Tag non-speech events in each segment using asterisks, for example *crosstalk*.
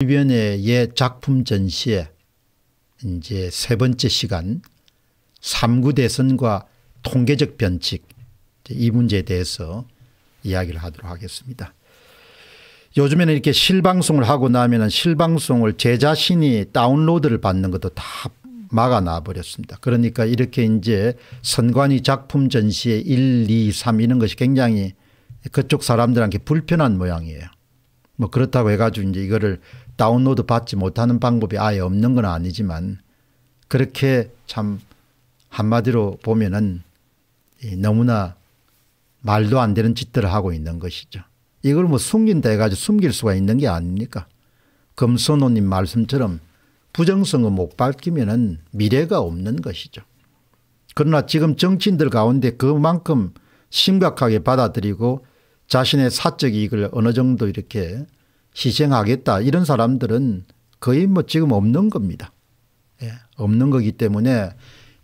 위변회의 작품 전시에 이제 세 번째 시간 3구 대선과 통계적 변칙 이 문제에 대해서 이야기를 하도록 하겠습니다. 요즘에는 이렇게 실방송을 하고 나면 실방송을 제 자신이 다운로드를 받는 것도 다 막아놔 버렸습니다. 그러니까 이렇게 이제 선관위 작품 전시에 1, 2, 3 이런 것이 굉장히 그쪽 사람들한테 불편한 모양이에요. 뭐 그렇다고 해가지고 이제 이거를 다운로드 받지 못하는 방법이 아예 없는 건 아니지만 그렇게 참 한마디로 보면은 너무나 말도 안 되는 짓들을 하고 있는 것이죠. 이걸 뭐 숨긴다 해가지고 숨길 수가 있는 게 아닙니까? 금선호님 말씀처럼 부정성을 못 밝히면은 미래가 없는 것이죠. 그러나 지금 정치인들 가운데 그만큼 심각하게 받아들이고 자신의 사적 이익을 어느 정도 이렇게 희생하겠다 이런 사람들은 거의 뭐 지금 없는 겁니다. 예, 없는 거기 때문에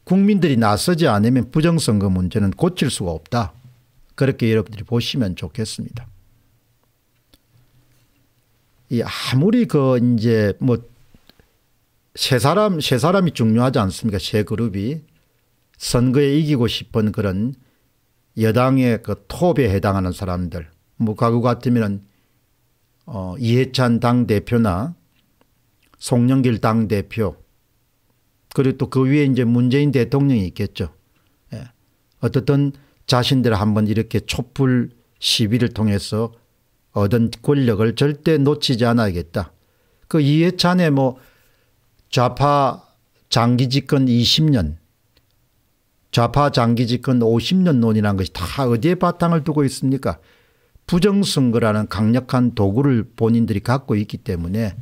국민들이 나서지 않으면 부정선거 문제는 고칠 수가 없다. 그렇게 여러분들이 보시면 좋겠습니다. 이 아무리 그 이제 뭐 세 사람 세 사람이 중요하지 않습니까? 세 그룹이 선거에 이기고 싶은 그런 여당의 그 톱에 해당하는 사람들 뭐 과거 같으면은 어, 이해찬 당대표나 송영길 당대표 그리고 또 그 위에 이제 문재인 대통령이 있겠죠. 예. 어떻든 자신들 한번 이렇게 촛불 시위를 통해서 얻은 권력을 절대 놓치지 않아야겠다. 그 이해찬의 뭐 좌파 장기 집권 20년 좌파 장기 집권 50년 논이라는 것이 다 어디에 바탕을 두고 있습니까? 부정선거라는 강력한 도구를 본인들이 갖고 있기 때문에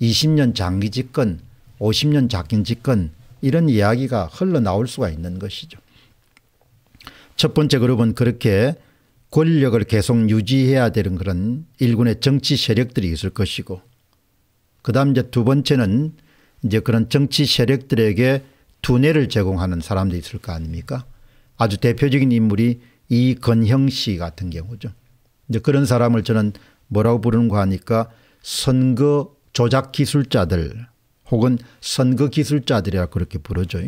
20년 장기 집권 50년 장기 집권 이런 이야기가 흘러나올 수가 있는 것이죠. 첫 번째 그룹은 그렇게 권력을 계속 유지해야 되는 그런 일군의 정치 세력들이 있을 것이고 그 다음 이제 두 번째는 이제 그런 정치 세력들에게 두뇌를 제공하는 사람도 있을 거 아닙니까 아주 대표적인 인물이 이건형 씨 같은 경우죠. 이제 그런 사람을 저는 뭐라고 부르는가 하니까 선거 조작 기술자들 혹은 선거 기술자들이라 그렇게 부르죠.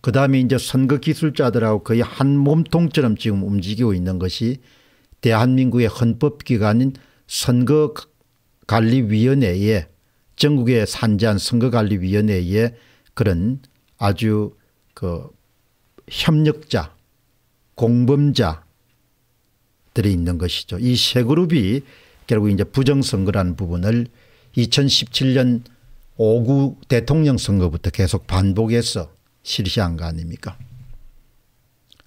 그 다음에 이제 선거 기술자들하고 거의 한 몸통처럼 지금 움직이고 있는 것이 대한민국의 헌법기관인 선거관리위원회에 전국에 산재한 선거관리위원회에 그런 아주 그 협력자, 공범자, 그들이 있는 것이죠. 이세 그룹이 결국 이제 부정선거라는 부분을 2017년 5구 대통령 선거부터 계속 반복해서 실시한 거 아닙니까?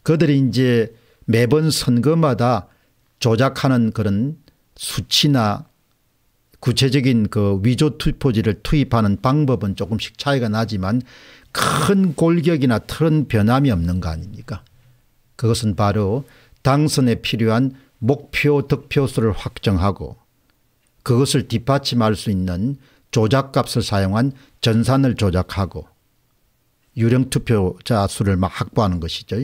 그들이 이제 매번 선거마다 조작하는 그런 수치나 구체적인 그 위조 투표지를 투입하는 방법은 조금씩 차이가 나지만 큰 골격이나 틀은 변함이 없는 거 아닙니까? 그것은 바로 당선에 필요한 목표 득표수를 확정하고 그것을 뒷받침할 수 있는 조작값을 사용한 전산을 조작하고 유령투표자 수를 막 확보하는 것이죠.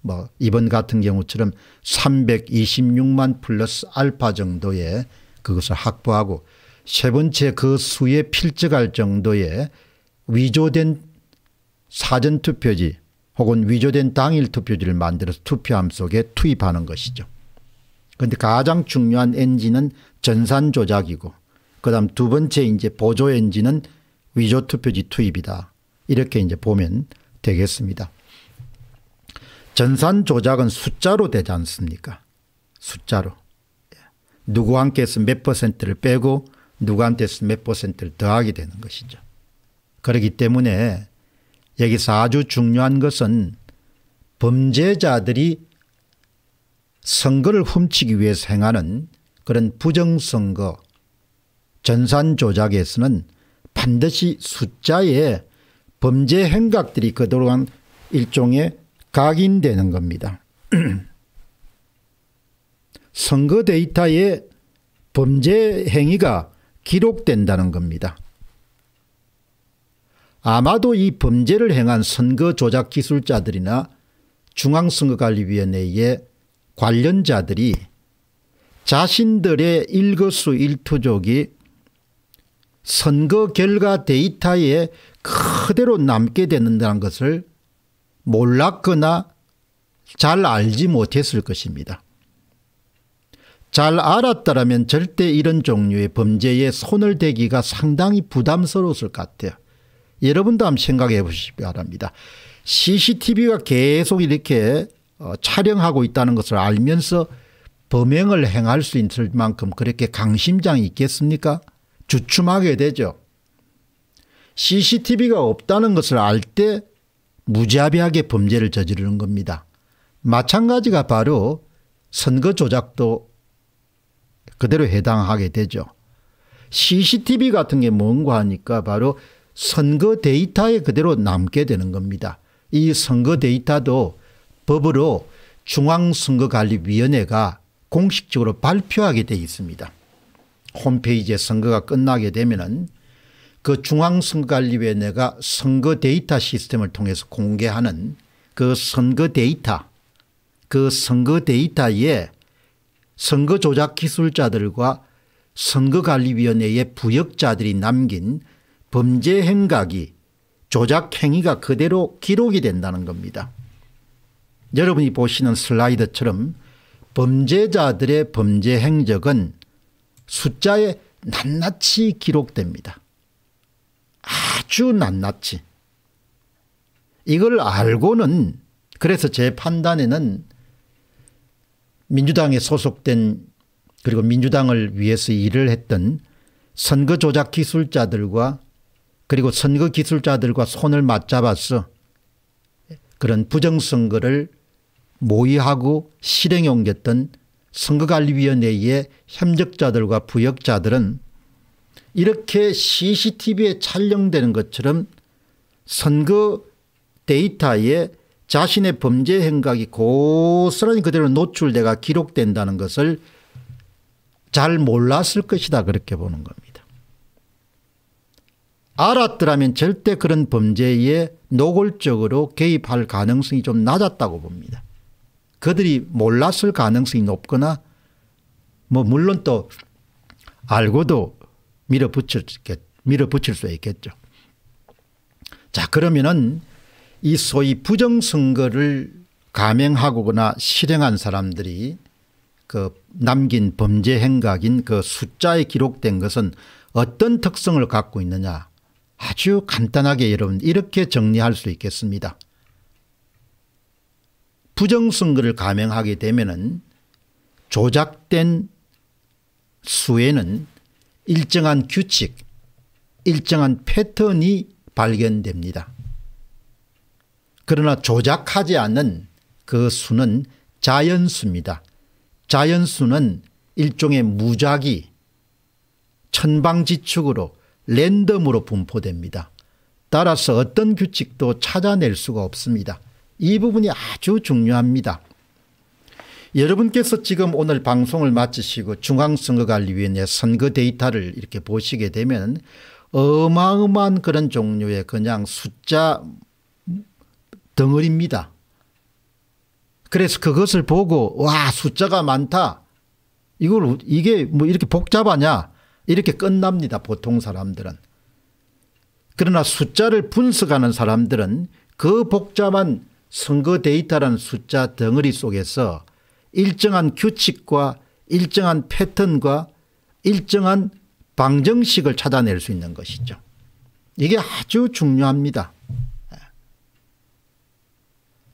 뭐 이번 같은 경우처럼 326만 플러스 알파 정도의 그것을 확보하고 세 번째 그 수에 필적할 정도의 위조된 사전투표지 혹은 위조된 당일 투표지를 만들어서 투표함 속에 투입하는 것이죠. 그런데 가장 중요한 엔진은 전산 조작이고 그 다음 두 번째 이제 보조 엔진은 위조 투표지 투입이다. 이렇게 이제 보면 되겠습니다. 전산 조작은 숫자로 되지 않습니까? 숫자로. 예. 누구한테서 몇 퍼센트를 빼고 누구한테서 몇 퍼센트를 더하게 되는 것이죠. 그렇기 때문에 여기서 아주 중요한 것은 범죄자들이 선거를 훔치기 위해서 행하는 그런 부정선거 전산 조작에서는 반드시 숫자에 범죄 행각들이 그동안 일종의 각인되는 겁니다. *clears throat* 선거 데이터에 범죄 행위가 기록된다는 겁니다. 아마도 이 범죄를 행한 선거 조작 기술자들이나 중앙선거관리위원회의 관련자들이 자신들의 일거수일투족이 선거 결과 데이터에 그대로 남게 되는다는 것을 몰랐거나 잘 알지 못했을 것입니다. 잘 알았다면 절대 이런 종류의 범죄에 손을 대기가 상당히 부담스러웠을 것 같아요. 여러분도 한번 생각해 보시기 바랍니다. CCTV가 계속 이렇게 어, 촬영하고 있다는 것을 알면서 범행을 행할 수 있을 만큼 그렇게 강심장이 있겠습니까? 주춤하게 되죠. CCTV가 없다는 것을 알 때 무자비하게 범죄를 저지르는 겁니다. 마찬가지가 바로 선거 조작도 그대로 해당하게 되죠. CCTV 같은 게 뭔가 하니까 바로 선거 데이터에 그대로 남게 되는 겁니다. 이 선거 데이터도 법으로 중앙선거관리위원회가 공식적으로 발표하게 돼 있습니다. 홈페이지에 선거가 끝나게 되면 은그 중앙선거관리위원회가 선거 데이터 시스템을 통해서 공개하는 그 선거 데이터 그 선거 데이터에 선거 조작 기술자들과 선거관리위원회의 부역자들이 남긴 범죄 행각이 조작 행위가 그대로 기록이 된다는 겁니다. 여러분이 보시는 슬라이드처럼 범죄자들의 범죄 행적은 숫자에 낱낱이 기록됩니다. 아주 낱낱이. 이걸 알고는 그래서 제 판단에는 민주당에 소속된 그리고 민주당을 위해서 일을 했던 선거 조작 기술자들과 그리고 선거 기술자들과 손을 맞잡아서 그런 부정선거를 모의하고 실행에 옮겼던 선거관리위원회의 협력자들과 부역자들은 이렇게 CCTV에 촬영되는 것처럼 선거 데이터에 자신의 범죄 행각이 고스란히 그대로 노출돼가 기록된다는 것을 잘 몰랐을 것이다 그렇게 보는 겁니다. 알았더라면 절대 그런 범죄에 노골적으로 개입할 가능성이 좀 낮았다고 봅니다. 그들이 몰랐을 가능성이 높거나 뭐 물론 또 알고도 밀어붙일, 밀어붙일 수 있겠죠. 자 그러면은 이 소위 부정선거를 감행하거나 실행한 사람들이 그 남긴 범죄 행각인 그 숫자에 기록된 것은 어떤 특성을 갖고 있느냐 아주 간단하게 여러분 이렇게 정리할 수 있겠습니다. 부정선거를 감행하게 되면은 조작된 수에는 일정한 규칙, 일정한 패턴이 발견됩니다. 그러나 조작하지 않는 그 수는 자연수입니다. 자연수는 일종의 무작위 천방지축으로 랜덤으로 분포됩니다. 따라서 어떤 규칙도 찾아낼 수가 없습니다. 이 부분이 아주 중요합니다. 여러분께서 지금 오늘 방송을 마치시고 중앙선거관리위원회 선거 데이터를 이렇게 보시게 되면 어마어마한 그런 종류의 그냥 숫자 덩어리입니다. 그래서 그것을 보고 와 숫자가 많다. 이걸 이게 뭐 이렇게 복잡하냐 이렇게 끝납니다. 보통 사람들은. 그러나 숫자를 분석하는 사람들은 그 복잡한 선거 데이터라는 숫자 덩어리 속에서 일정한 규칙과 일정한 패턴과 일정한 방정식을 찾아낼 수 있는 것이죠. 이게 아주 중요합니다.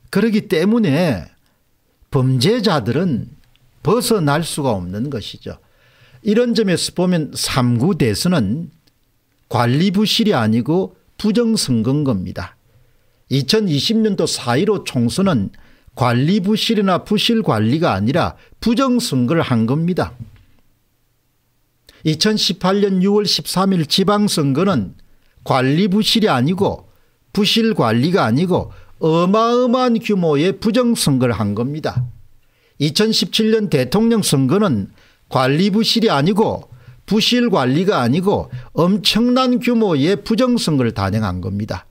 그러기 때문에 범죄자들은 벗어날 수가 없는 것이죠. 이런 점에서 보면 3구 대선은 관리 부실이 아니고 부정선거인 겁니다. 2020년도 4.15 총선은 관리 부실이나 부실 관리가 아니라 부정선거를 한 겁니다. 2018년 6월 13일 지방선거는 관리 부실이 아니고 부실 관리가 아니고 어마어마한 규모의 부정선거를 한 겁니다. 2017년 대통령 선거는 관리 부실이 아니고 부실 관리가 아니고 엄청난 규모의 부정성을 단행한 겁니다.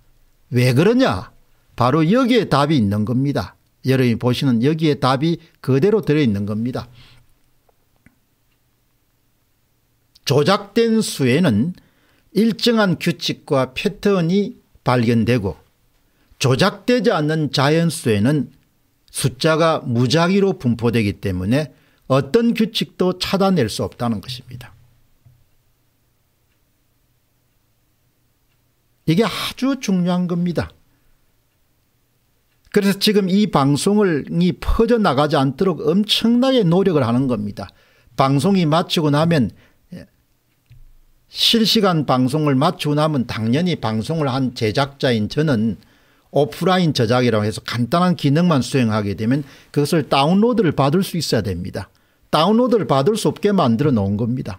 왜 그러냐? 바로 여기에 답이 있는 겁니다. 여러분이 보시는 여기에 답이 그대로 들어있는 겁니다. 조작된 수에는 일정한 규칙과 패턴이 발견되고 조작되지 않는 자연수에는 숫자가 무작위로 분포되기 때문에 어떤 규칙도 찾아낼 수 없다는 것입니다. 이게 아주 중요한 겁니다. 그래서 지금 이 방송을 이 퍼져나가지 않도록 엄청나게 노력을 하는 겁니다. 방송이 마치고 나면 실시간 방송을 마치고 나면 당연히 방송을 한 제작자인 저는 오프라인 저작이라고 해서 간단한 기능만 수행하게 되면 그것을 다운로드를 받을 수 있어야 됩니다. 다운로드를 받을 수 없게 만들어 놓은 겁니다.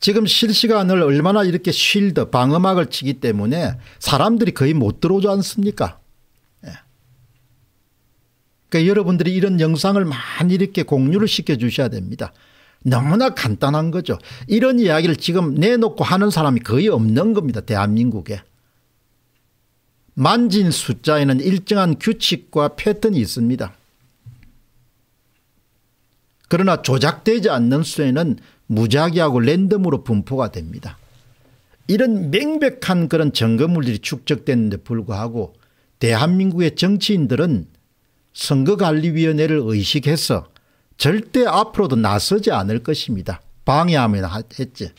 지금 실시간을 얼마나 이렇게 쉴드 방음막을 치기 때문에 사람들이 거의 못 들어오지 않습니까? 예. 그러니까 여러분들이 이런 영상을 많이 이렇게 공유를 시켜주셔야 됩니다. 너무나 간단한 거죠. 이런 이야기를 지금 내놓고 하는 사람이 거의 없는 겁니다. 대한민국에. 만진 숫자에는 일정한 규칙과 패턴이 있습니다. 그러나 조작되지 않는 수에는 무작위하고 랜덤으로 분포가 됩니다. 이런 명백한 그런 증거물들이 축적됐는데 불구하고 대한민국의 정치인들은 선거관리위원회를 의식해서 절대 앞으로도 나서지 않을 것입니다. 방해하면 했지.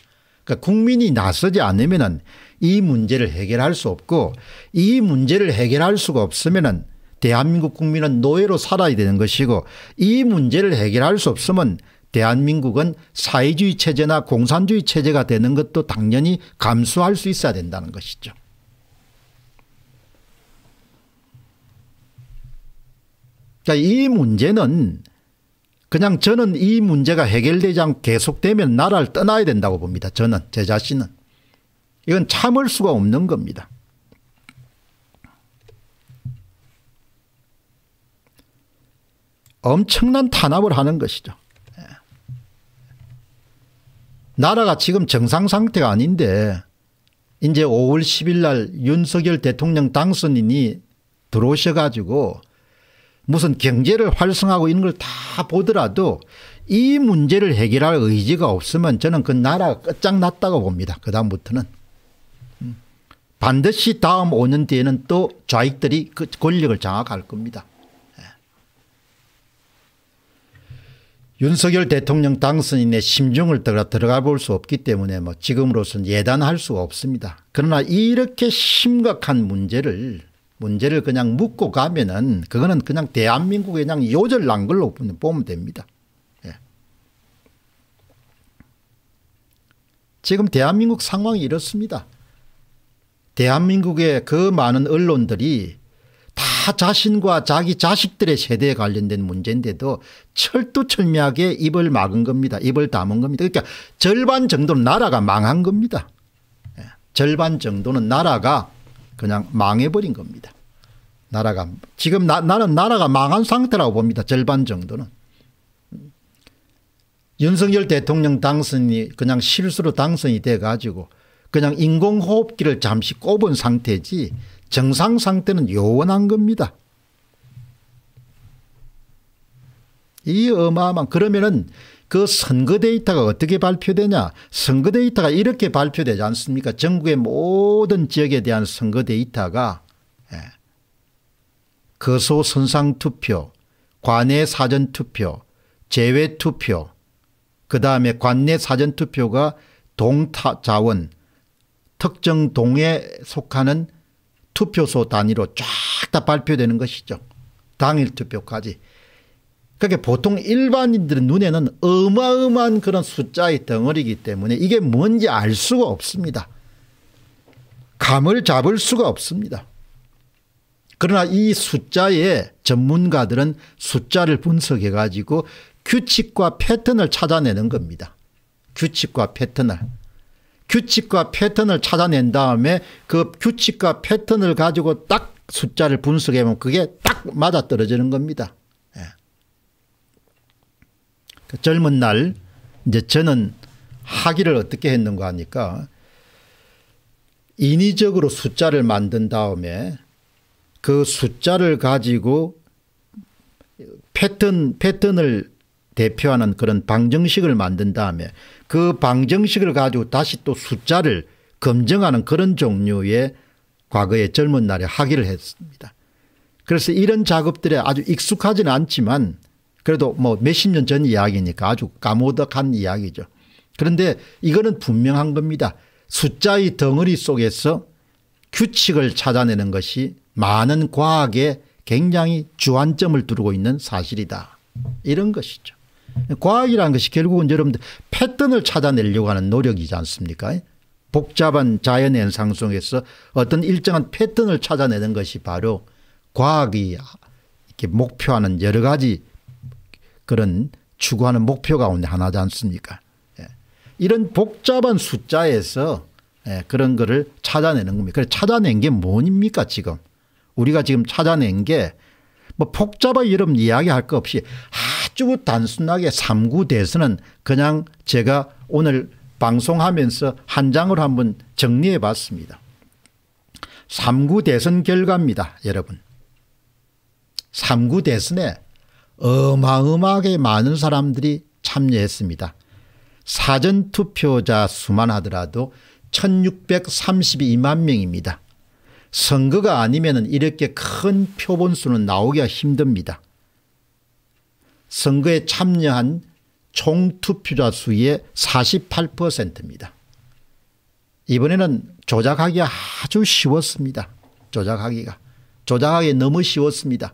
그러니까 국민이 나서지 않으면 이 문제를 해결할 수 없고 이 문제를 해결할 수가 없으면 대한민국 국민은 노예로 살아야 되는 것이고 이 문제를 해결할 수 없으면 대한민국은 사회주의 체제나 공산주의 체제가 되는 것도 당연히 감수할 수 있어야 된다는 것이죠. 그러니까 이 문제는 그냥 저는 이 문제가 해결되지 않고 계속되면 나라를 떠나야 된다고 봅니다. 저는 제 자신은. 이건 참을 수가 없는 겁니다. 엄청난 탄압을 하는 것이죠. 예. 나라가 지금 정상 상태가 아닌데 이제 5월 10일 날 윤석열 대통령 당선인이 들어오셔 가지고 무슨 경제를 활성하고 이런 걸 다 보더라도 이 문제를 해결할 의지가 없으면 저는 그 나라가 끝장났다고 봅니다. 그 다음부터는. 음. 반드시 다음 5년 뒤에는 또 좌익들이 그 권력을 장악할 겁니다. 윤석열 대통령 당선인의 심정을 들어가 볼 수 없기 때문에 뭐 지금으로서는 예단할 수가 없습니다. 그러나 이렇게 심각한 문제를 문제를 그냥 묻고 가면은 그거는 그냥 대한민국에 그냥 요절난 걸로 보면 됩니다. 예. 지금 대한민국 상황이 이렇습니다. 대한민국의 그 많은 언론들이 자신과 자기 자식들의 세대에 관련된 문제인데도 철두철미하게 입을 막은 겁니다. 입을 담은 겁니다. 그러니까 절반 정도는 나라가 망한 겁니다. 예, 절반 정도는 나라가 그냥 망해버린 겁니다. 나라가 지금 나, 나는 나라가 망한 상태라고 봅니다. 절반 정도는. 윤석열 대통령 당선이 그냥 실수로 당선이 돼 가지고 그냥 인공호흡기를 잠시 꼽은 상태지 정상 상태는 요원한 겁니다. 이 어마어마한 그러면은 그 선거 데이터가 어떻게 발표되냐 선거 데이터가 이렇게 발표되지 않습니까 전국의 모든 지역에 대한 선거 데이터가 예. 거소 선상투표 관내 사전투표 재외투표 그 다음에 관내 사전투표가 동자원 특정 동에 속하는 투표소 단위로 쫙 다 발표되는 것이죠. 당일 투표까지. 그게 그러니까 보통 일반인들은 눈에는 어마어마한 그런 숫자의 덩어리이기 때문에 이게 뭔지 알 수가 없습니다. 감을 잡을 수가 없습니다. 그러나 이 숫자에 전문가들은 숫자를 분석해 가지고 규칙과 패턴을 찾아내는 겁니다. 규칙과 패턴을. 규칙과 패턴을 찾아낸 다음에 그 규칙과 패턴을 가지고 딱 숫자를 분석해보면 그게 딱 맞아떨어지는 겁니다. 예. 그 젊은 날 이제 저는 학위를 어떻게 했는가 하니까 인위적으로 숫자를 만든 다음에 그 숫자를 가지고 패턴, 패턴을 대표하는 그런 방정식을 만든 다음에 그 방정식을 가지고 다시 또 숫자를 검증하는 그런 종류의 과거의 젊은 날에 하기를 했습니다. 그래서 이런 작업들에 아주 익숙하지는 않지만 그래도 뭐 몇십 년 전 이야기니까 아주 까모덕한 이야기죠. 그런데 이거는 분명한 겁니다. 숫자의 덩어리 속에서 규칙을 찾아내는 것이 많은 과학에 굉장히 주안점을 두르고 있는 사실이다. 이런 것이죠. 과학이라는 것이 결국은 여러분들 패턴을 찾아내려고 하는 노력이지 않습니까? 복잡한 자연 현상 속에서 어떤 일정한 패턴을 찾아내는 것이 바로 과학이 이렇게 목표하는 여러 가지 그런 추구하는 목표 가운데 하나지 않습니까? 예. 이런 복잡한 숫자에서 예, 그런 거를 찾아내는 겁니다. 그래 찾아낸 게 뭡니까 지금? 우리가 지금 찾아낸 게 뭐 복잡하게 여 이야기할 거 없이 아주 단순하게 3구 대선은 그냥 제가 오늘 방송하면서 한 장으로 한번 정리해 봤습니다. 3구 대선 결과입니다. 여러분. 3구 대선에 어마어마하게 많은 사람들이 참여했습니다. 사전투표자 수만 하더라도 1632만 명입니다. 선거가 아니면 이렇게 큰 표본수는 나오기가 힘듭니다. 선거에 참여한 총투표자 수의 48%입니다. 이번에는 조작하기 아주 쉬웠습니다. 조작하기가. 조작하기 너무 쉬웠습니다.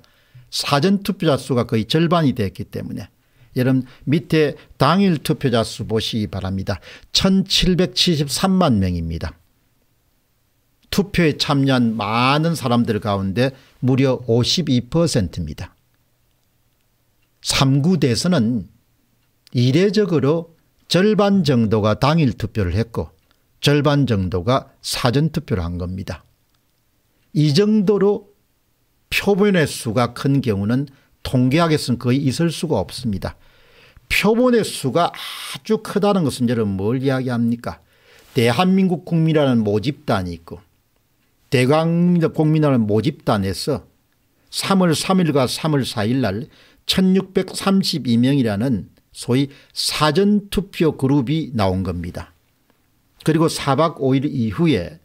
사전투표자 수가 거의 절반이 됐기 때문에 여러분 밑에 당일 투표자 수 보시기 바랍니다. 1773만 명입니다. 투표에 참여한 많은 사람들 가운데 무려 52%입니다. 3구대에서는 이례적으로 절반 정도가 당일 투표를 했고 절반 정도가 사전투표를 한 겁니다. 이 정도로 표본의 수가 큰 경우는 통계학에서는 거의 있을 수가 없습니다. 표본의 수가 아주 크다는 것은 여러분 뭘 이야기합니까 대한민국 국민이라는 모집단이 있고 대한 국민이라는 모집단에서 3월 3일과 3월 4일 날 1632명이라는 소위 사전투표 그룹이 나온 겁니다. 그리고 4박 5일 이후에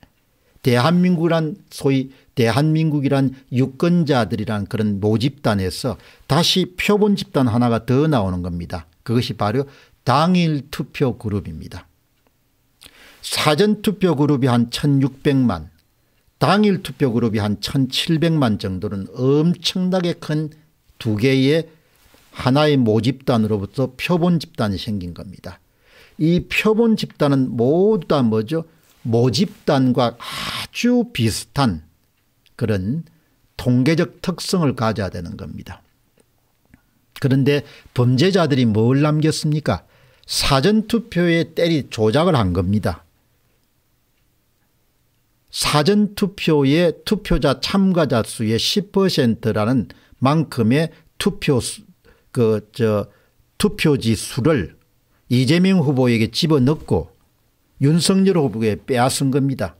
대한민국이란 소위 대한민국이란 유권자들이란 그런 모집단에서 다시 표본 집단 하나가 더 나오는 겁니다. 그것이 바로 당일 투표 그룹입니다. 사전 투표 그룹이 한 1600만 당일 투표 그룹이 한 1700만 정도는 엄청나게 큰두 개의 하나의 모집단으로부터 표본 집단이 생긴 겁니다. 이 표본 집단은 모두 다 뭐죠? 모집단과 아주 비슷한 그런 통계적 특성을 가져야 되는 겁니다. 그런데 범죄자들이 뭘 남겼습니까? 사전투표에 때리 조작을 한 겁니다. 사전투표의 투표자 참가자 수의 10%라는 만큼의 투표 그 저 투표지 수를 이재명 후보에게 집어넣고 윤석열 후보에 빼앗은 겁니다.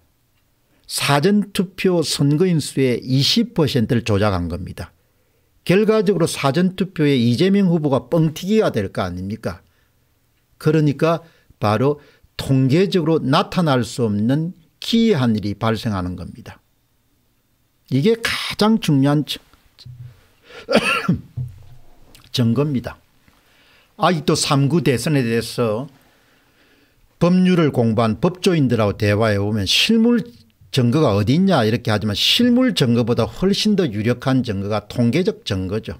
사전투표 선거인수의 20%를 조작한 겁니다. 결과적으로 사전투표에 이재명 후보가 뻥튀기가 될 거 아닙니까 그러니까 바로 통계적으로 나타날 수 없는 기이한 일이 발생하는 겁니다. 이게 가장 중요한 *coughs* 증거입니다. 아직도 3구 대선에 대해서 법률을 공부한 법조인들하고 대화해 보면 실물 증거가 어디 있냐 이렇게 하지만 실물 증거보다 훨씬 더 유력한 증거가 통계적 증거죠.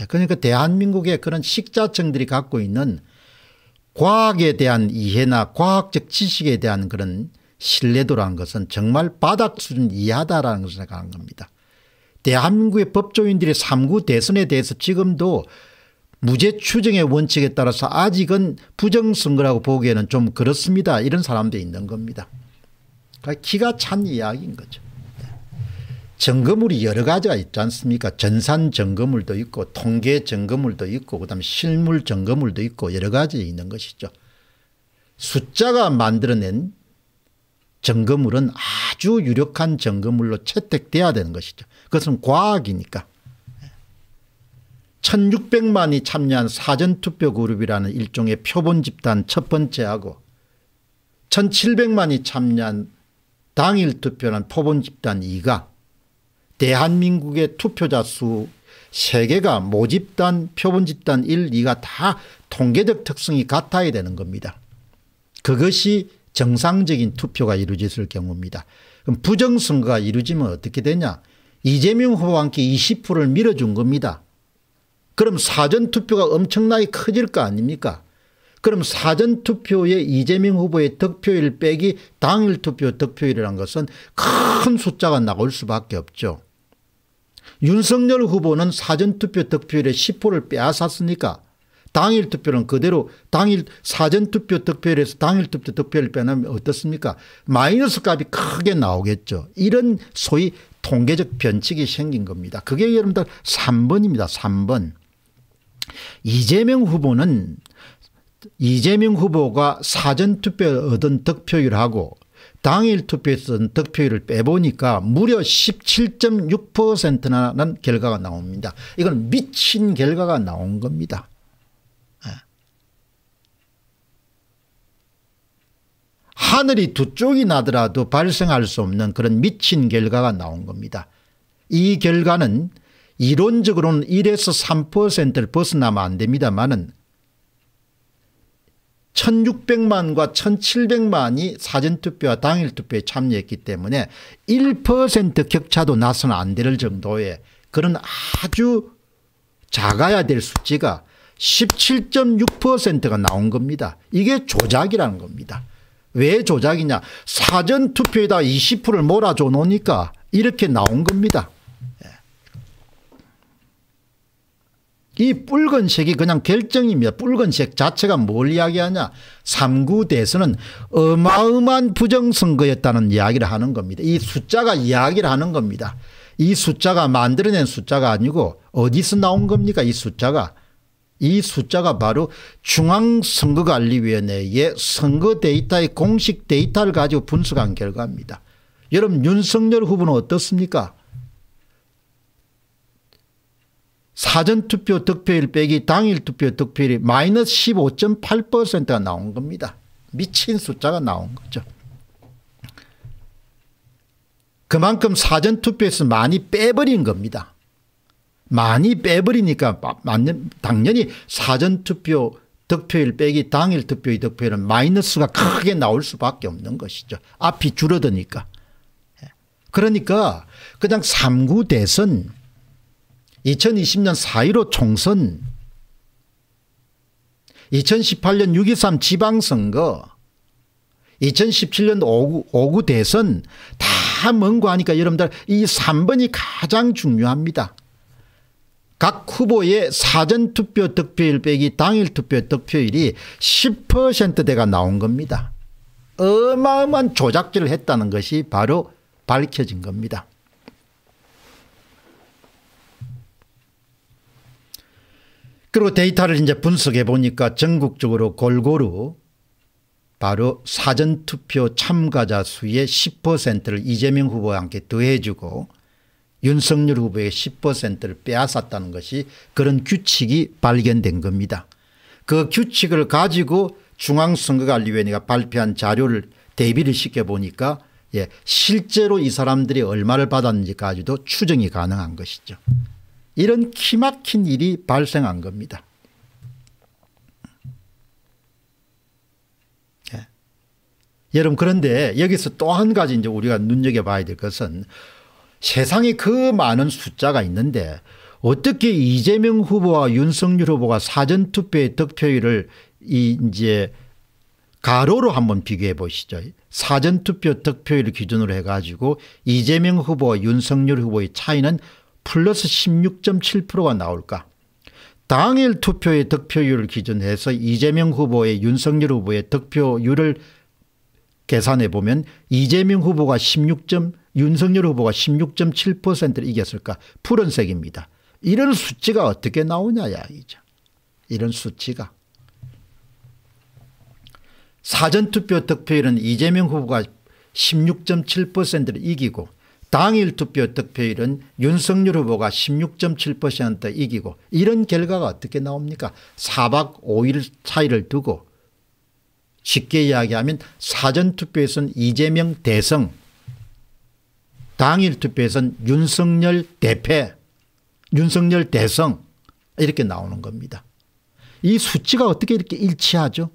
예, 그러니까 대한민국의 그런 식자층들이 갖고 있는 과학에 대한 이해나 과학적 지식에 대한 그런 신뢰도라는 것은 정말 바닥 수준 이하다라는 것을 가는 겁니다. 대한민국의 법조인들의 3구 대선에 대해서 지금도 무죄 추정의 원칙에 따라서 아직은 부정선거라고 보기에는 좀 그렇습니다. 이런 사람도 있는 겁니다. 그러니까 기가 찬 이야기인 거죠. 점거물이 여러 가지가 있지 않습니까 전산 점거물도 있고 통계 점거물도 있고 그다음 실물 점거물도 있고 여러 가지 있는 것이죠. 숫자가 만들어낸 점거물은 아주 유력한 점거물로 채택돼야 되는 것이죠. 그것은 과학이니까. 1600만이 참여한 사전투표그룹이라는 일종의 표본집단 첫 번째하고 1700만이 참여한 당일 투표는 표본집단 2가 대한민국의 투표자 수 세개가 모집단 표본집단 1, 2가 다 통계적 특성이 같아야 되는 겁니다. 그것이 정상적인 투표가 이루어질 경우입니다. 그럼 부정선거가 이루어지면 어떻게 되냐 이재명 후보와 함께 20%를 밀어준 겁니다. 그럼 사전투표가 엄청나게 커질 거 아닙니까? 그럼 사전투표에 이재명 후보의 득표율 빼기 당일 투표 득표율이란 것은 큰 숫자가 나올 수밖에 없죠. 윤석열 후보는 사전투표 득표율의 10%를 빼앗았으니까 당일 투표는 그대로 당일 사전투표 득표율에서 당일 투표 득표율 빼놓으면 어떻습니까? 마이너스 값이 크게 나오겠죠. 이런 소위 통계적 변칙이 생긴 겁니다. 그게 여러분들 3번입니다. 3번. 이재명 후보는 이재명 후보가 사전투표에 얻은 득표율하고 당일 투표에서 얻은 득표율을 빼보니까 무려 1 7 6나 결과가 나옵니다. 이건 미친 결과가 나온 겁니다. 하늘이 두 쪽이 나더라도 발생할 수 없는 그런 미친 결과가 나온 겁니다. 이 결과는 이론적으로는 1에서 3%를 벗어나면 안 됩니다만은 1600만과 1700만이 사전투표와 당일투표에 참여했기 때문에 1% 격차도 나서는 안 될 정도의 그런 아주 작아야 될 수치가 17.6%가 나온 겁니다. 이게 조작이라는 겁니다. 왜 조작이냐 사전투표에다 20%를 몰아줘 놓으니까 이렇게 나온 겁니다. 예. 이 붉은색이 그냥 결정입니다. 붉은색 자체가 뭘 이야기하냐. 3구 대선은 어마어마한 부정선거였다는 이야기를 하는 겁니다. 이 숫자가 이야기를 하는 겁니다. 이 숫자가 만들어낸 숫자가 아니고 어디서 나온 겁니까 이 숫자가 이 숫자가 바로 중앙선거관리위원회의 선거 데이터의 공식 데이터를 가지고 분석한 결과입니다. 여러분 윤석열 후보는 어떻습니까? 사전투표 득표율 빼기 당일투표 득표율이 마이너스 15.8%가 나온 겁니다. 미친 숫자가 나온 거죠. 그만큼 사전투표에서 많이 빼버린 겁니다. 많이 빼버리니까 당연히 사전투표 득표율 빼기 당일 득표의 득표율은 마이너스가 크게 나올 수밖에 없는 것이죠. 앞이 줄어드니까. 예. 그러니까 그냥 3구 대선 2020년 4.15 총선 2018년 6.23 지방선거 2017년 5구, 대선 다 먼거 하니까 여러분들 이 3번이 가장 중요합니다. 각 후보의 사전투표 득표율 빼기 당일 투표 득표율이 10%대가 나온 겁니다. 어마어마한 조작질을 했다는 것이 바로 밝혀진 겁니다. 그리고 데이터를 이제 분석해 보니까 전국적으로 골고루 바로 사전투표 참가자 수의 10%를 이재명 후보와 함께 더해주고 윤석열 후보의 10%를 빼앗았다는 것이 그런 규칙이 발견된 겁니다. 그 규칙을 가지고 중앙선거관리위원회가 발표한 자료를 대비를 시켜보니까 예, 실제로 이 사람들이 얼마를 받았는지까지도 추정이 가능한 것이죠. 이런 키막힌 일이 발생한 겁니다. 예. 여러분 그런데 여기서 또 한 가지 이제 우리가 눈여겨봐야 될 것은 세상에 그 많은 숫자가 있는데 어떻게 이재명 후보와 윤석열 후보가 사전투표의 득표율을 이제 가로로 한번 비교해 보시죠. 사전투표 득표율 을 기준으로 해가지고 이재명 후보와 윤석열 후보의 차이는 플러스 16.7%가 나올까. 당일 투표의 득표율을 기준해서 이재명 후보의 윤석열 후보의 득표율을 계산해 보면 이재명 후보가 16. 윤석열 후보가 16.7%를 이겼을까 푸른색입니다. 이런 수치가 어떻게 나오냐 이야기죠. 이런 수치가. 사전투표 득표율은 이재명 후보가 16.7%를 이기고 당일 투표 득표율은 윤석열 후보가 16.7% 이기고 이런 결과가 어떻게 나옵니까 4박 5일 차이를 두고 쉽게 이야기하면 사전투표에서는 이재명 대성 당일 투표에선 윤석열 대패, 윤석열 대성 이렇게 나오는 겁니다. 이 수치가 어떻게 이렇게 일치하죠?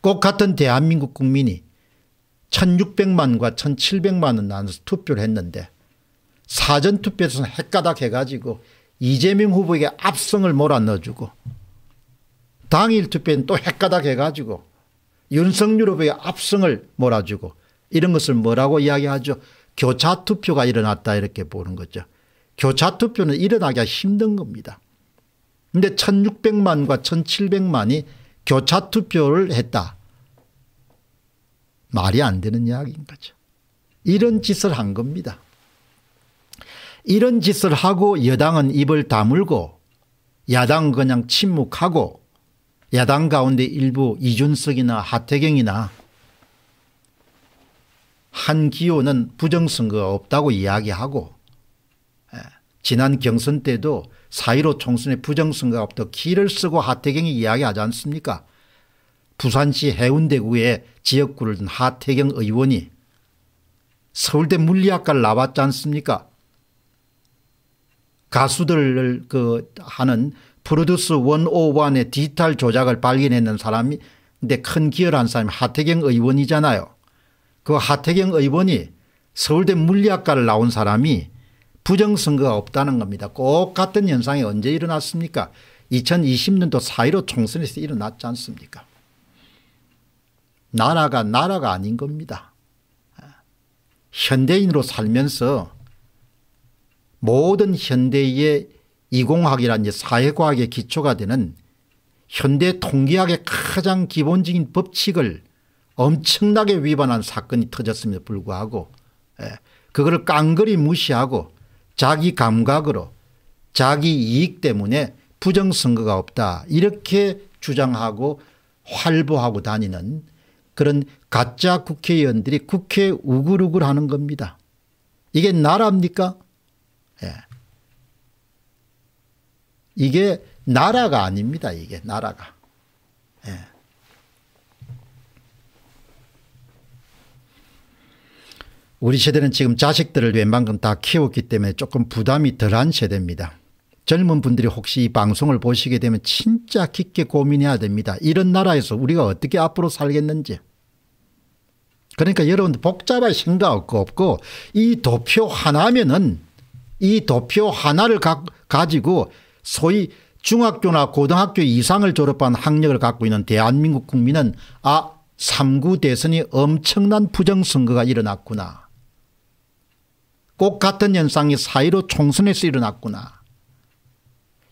꼭 같은 대한민국 국민이 1600만과 1700만원 나눠서 투표를 했는데 사전투표에서는 헷가닥 해가지고 이재명 후보에게 압승을 몰아넣어주고 당일 투표에는 또 헷가닥 해가지고 윤석열 후보에게 압승을 몰아주고 이런 것을 뭐라고 이야기하죠? 교차 투표가 일어났다 이렇게 보는 거죠. 교차 투표는 일어나기가 힘든 겁니다. 근데 1600만과 1700만이 교차 투표를 했다. 말이 안 되는 이야기인 거죠. 이런 짓을 한 겁니다. 이런 짓을 하고 여당은 입을 다물고 야당 그냥 침묵하고 야당 가운데 일부 이준석이나 하태경이나 한기호는 부정선거가 없다고 이야기하고 예, 지난 경선 때도 4.15 총선에 부정선거가 없다 기를 쓰고 하태경이 이야기하지 않습니까 부산시 해운대구의 지역구를 둔 하태경 의원이 서울대 물리학과를 나왔지 않습니까 가수들을 그 하는 프로듀스 101의 디지털 조작을 발견했는 사람이 근데 큰 기여를 한 사람이 하태경 의원이잖아요 그 하태경 의원이 서울대 물리학과를 나온 사람이 부정선거가 없다는 겁니다. 꼭 같은 현상이 언제 일어났습니까 2020년도 4.15 총선에서 일어났지 않습니까 나라가 나라가 아닌 겁니다. 현대인으로 살면서 모든 현대의 이공학이란 사회과학의 기초가 되는 현대 통계학의 가장 기본적인 법칙을 엄청나게 위반한 사건이 터졌음에도 불구하고 예. 그거를 깡그리 무시하고 자기 감각으로 자기 이익 때문에 부정선거가 없다 이렇게 주장하고 활보하고 다니는 그런 가짜 국회의원들이 국회 우글우글 하는 겁니다. 이게 나라입니까? 예. 이게 나라가 아닙니다. 이게 나라가. 예. 우리 세대는 지금 자식들을 웬만큼 다 키웠기 때문에 조금 부담이 덜한 세대입니다. 젊은 분들이 혹시 이 방송을 보시게 되면 진짜 깊게 고민해야 됩니다. 이런 나라에서 우리가 어떻게 앞으로 살겠는지. 그러니까 여러분들 복잡할 생각 없고, 이 도표 하나면은 이 도표 하나를 가, 가지고 소위 중학교나 고등학교 이상을 졸업한 학력을 갖고 있는 대한민국 국민은 아 3구 대선이 엄청난 부정선거가 일어났구나. 꼭 같은 현상이 사이로 총선에서 일어났구나.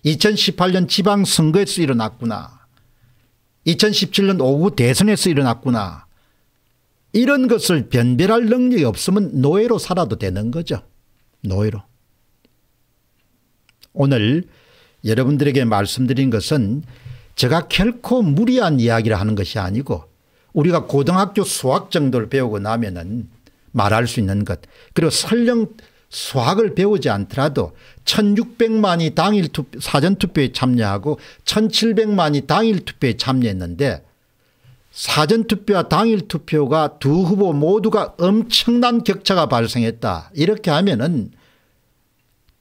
2018년 지방선거에서 일어났구나. 2017년 오후 대선에서 일어났구나. 이런 것을 변별할 능력이 없으면 노예로 살아도 되는 거죠. 노예로. 오늘 여러분들에게 말씀드린 것은 제가 결코 무리한 이야기를 하는 것이 아니고 우리가 고등학교 수학 정도를 배우고 나면은 말할 수 있는 것 그리고 설령 수학을 배우지 않더라도 1600만이 당일 투표, 사전투표에 참여하고 1700만이 당일투표에 참여했는데 사전투표와 당일투표가 두 후보 모두가 엄청난 격차가 발생했다. 이렇게 하면은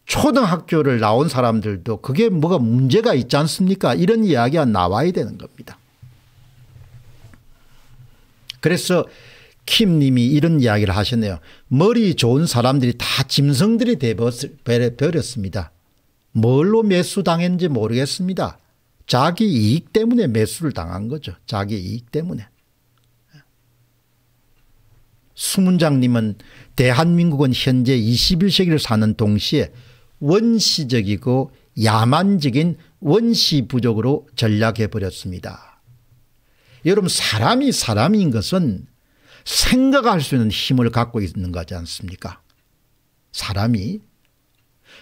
초등학교를 나온 사람들도 그게 뭐가 문제가 있지 않습니까? 이런 이야기가 나와야 되는 겁니다. 그래서 김님이 이런 이야기를 하셨네요. 머리 좋은 사람들이 다 짐승들이 되버렸습니다. 뭘로 매수당했는지 모르겠습니다. 자기 이익 때문에 매수를 당한 거죠. 자기 이익 때문에. 수문장님은 대한민국은 현재 21세기를 사는 동시에 원시적이고 야만적인 원시 부족으로 전락해버렸습니다. 여러분 사람이 사람인 것은 생각할 수 있는 힘을 갖고 있는 거지 않습니까? 사람이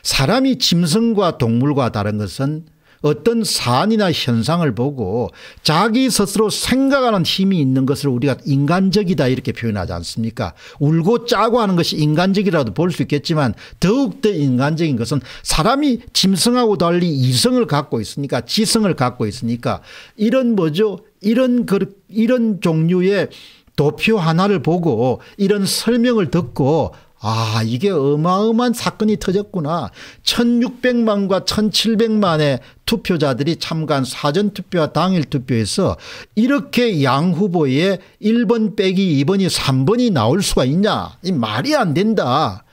사람이 짐승과 동물과 다른 것은 어떤 사안이나 현상을 보고 자기 스스로 생각하는 힘이 있는 것을 우리가 인간적이다 이렇게 표현하지 않습니까 울고 짜고 하는 것이 인간적이라도 볼 수 있겠지만 더욱더 인간적인 것은 사람이 짐승하고 달리 이성을 갖고 있으니까 지성을 갖고 있으니까 이런 뭐죠 이런 그 이런 종류의 도표 하나를 보고 이런 설명을 듣고 아, 이게 어마어마한 사건이 터졌구나. 1600만과 1700만의 투표자들이 참가한 사전투표와 당일투표에서 이렇게 양 후보의 1번 빼기 2번이 3번이 나올 수가 있냐. 이 말이 안 된다.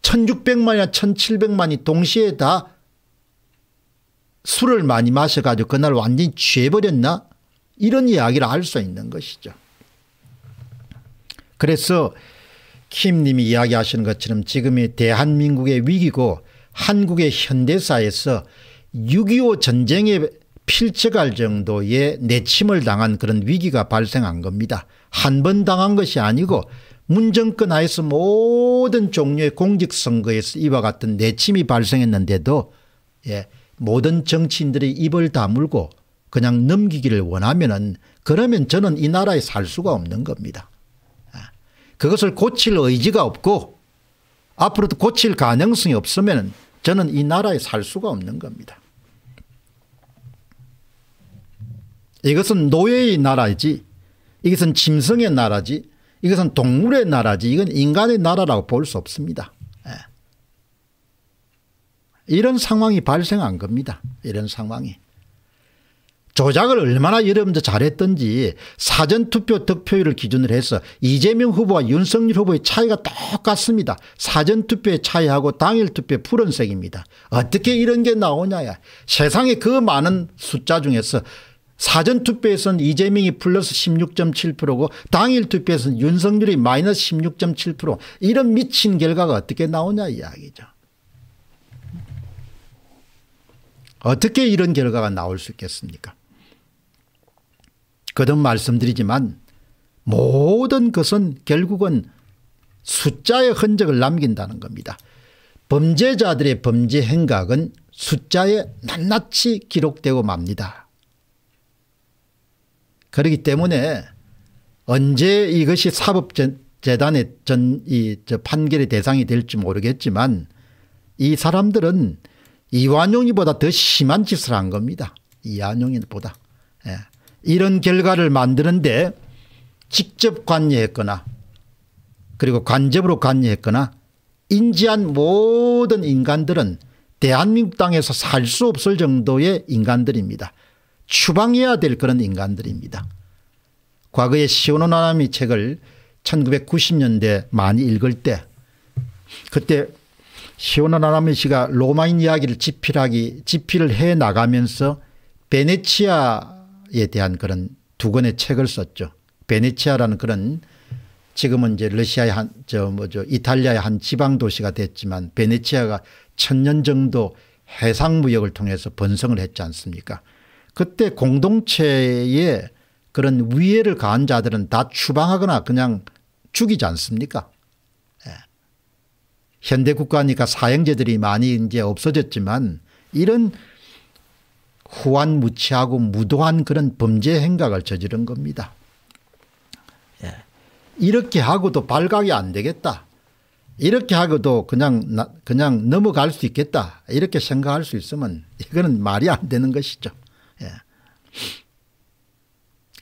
1600만이나 1700만이 동시에 다 술을 많이 마셔가지고 그날 완전히 취해버렸나? 이런 이야기를 할 수 있는 것이죠. 그래서 킴님이 이야기하시는 것처럼 지금의 대한민국의 위기고 한국의 현대사에서 6.25 전쟁에 필적할 정도의 내침을 당한 그런 위기가 발생한 겁니다. 한 번 당한 것이 아니고 문정권 하에서 모든 종류의 공직선거에서 이와 같은 내침이 발생했는데도 예, 모든 정치인들이 입을 다물고 그냥 넘기기를 원하면 은 그러면 저는 이 나라에 살 수가 없는 겁니다. 그것을 고칠 의지가 없고 앞으로도 고칠 가능성이 없으면 저는 이 나라에 살 수가 없는 겁니다. 이것은 노예의 나라지 이것은 짐승의 나라지 이것은 동물의 나라지 이건 인간의 나라라고 볼 수 없습니다. 예. 이런 상황이 발생한 겁니다. 이런 상황이. 조작을 얼마나 여러분들 잘했던지 사전투표 득표율을 기준으로 해서 이재명 후보와 윤석열 후보의 차이가 똑같습니다. 사전투표의 차이하고 당일투표 푸른색입니다. 어떻게 이런 게 나오냐야. 세상에 그 많은 숫자 중에서 사전투표에서는 이재명이 플러스 16.7%고 당일투표에서는 윤석열이 마이너스 16.7% 이런 미친 결과가 어떻게 나오냐 이야기죠. 어떻게 이런 결과가 나올 수 있겠습니까? 거듭 말씀드리지만 모든 것은 결국은 숫자의 흔적을 남긴다는 겁니다. 범죄자들의 범죄 행각은 숫자에 낱낱이 기록되고 맙니다. 그렇기 때문에 언제 이것이 사법재단의 전, 이, 저 판결의 대상이 될지 모르겠지만 이 사람들은 이완용이보다 더 심한 짓을 한 겁니다. 이완용이보다. 이런 결과를 만드는데 직접 관여했거나 그리고 간접으로 관여했거나 인지한 모든 인간들은 대한민국 땅에서 살 수 없을 정도의 인간들입니다. 추방해야 될 그런 인간들입니다. 과거에 시오노나나미 책을 1990년대 많이 읽을 때 그때 시오노나나미 씨가 로마인 이야기를 집필하기 집필을 해 나가면서 베네치아 러시아에 대한 그런 두 권의 책을 썼죠. 베네치아라는 그런 지금은 이제 러시아의 한, 저 뭐죠. 이탈리아의 한 지방 도시가 됐지만 베네치아가 천년 정도 해상무역을 통해서 번성을 했지 않습니까. 그때 공동체에 그런 위해를 가한 자들은 다 추방하거나 그냥 죽이지 않습니까. 예. 현대 국가니까 사형제들이 많이 이제 없어졌지만 이런 후한무치하고 무도한 그런 범죄 행각을 저지른 겁니다. 예. 이렇게 하고도 발각이 안 되겠다. 이렇게 하고도 그냥 나, 그냥 넘어갈 수 있겠다. 이렇게 생각할 수 있으면 이거는 말이 안 되는 것이죠. 예.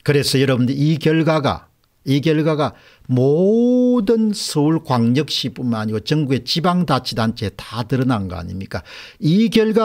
그래서 여러분들 이 결과가 이 결과가 모든 서울광역시뿐만 아니고 전국의 지방자치단체에 다 드러난 거 아닙니까 이 결과